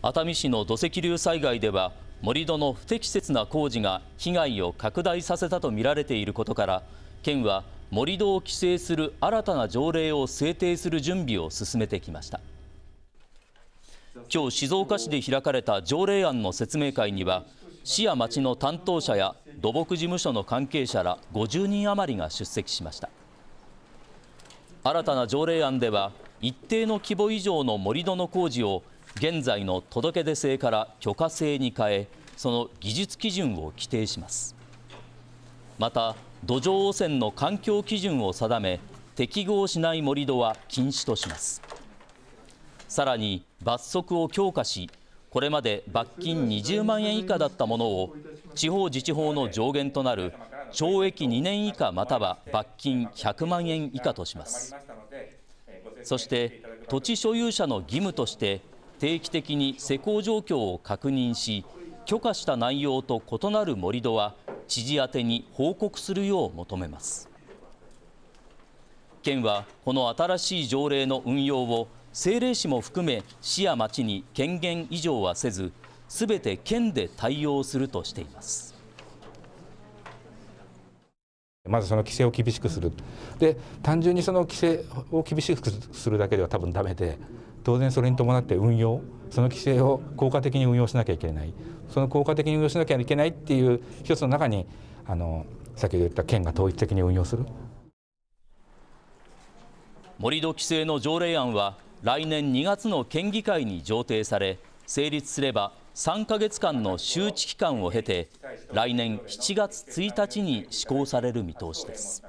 熱海市の土石流災害では盛り土の不適切な工事が被害を拡大させたとみられていることから県は盛り土を規制する新たな条例を制定する準備を進めてきました今日静岡市で開かれた条例案の説明会には市や町の担当者や土木事務所の関係者ら50人余りが出席しました新たな条例案では一定の規模以上の盛り土の工事を現在の届け出制から許可制に変えその技術基準を規定しますまた土壌汚染の環境基準を定め適合しない盛り土は禁止としますさらに罰則を強化しこれまで罰金20万円以下だったものを地方自治法の上限となる懲役2年以下または罰金100万円以下としますそして土地所有者の義務として定期的に施工状況を確認し許可した内容と異なる盛り土は知事宛に報告するよう求めます県はこの新しい条例の運用を政令市も含め市や町に権限以上はせずすべて県で対応するとしていますまずその規制を厳しくするで単純にその規制を厳しくするだけでは多分ダメで当然それに伴って運用その規制を効果的に運用しなきゃいけないその効果的に運用しなきゃいけないっていう一つの中にあの先ほど言った県が統一的に運用する盛り土規制の条例案は来年2月の県議会に上呈され成立すれば3か月間の周知期間を経て来年7月1日に施行される見通しです。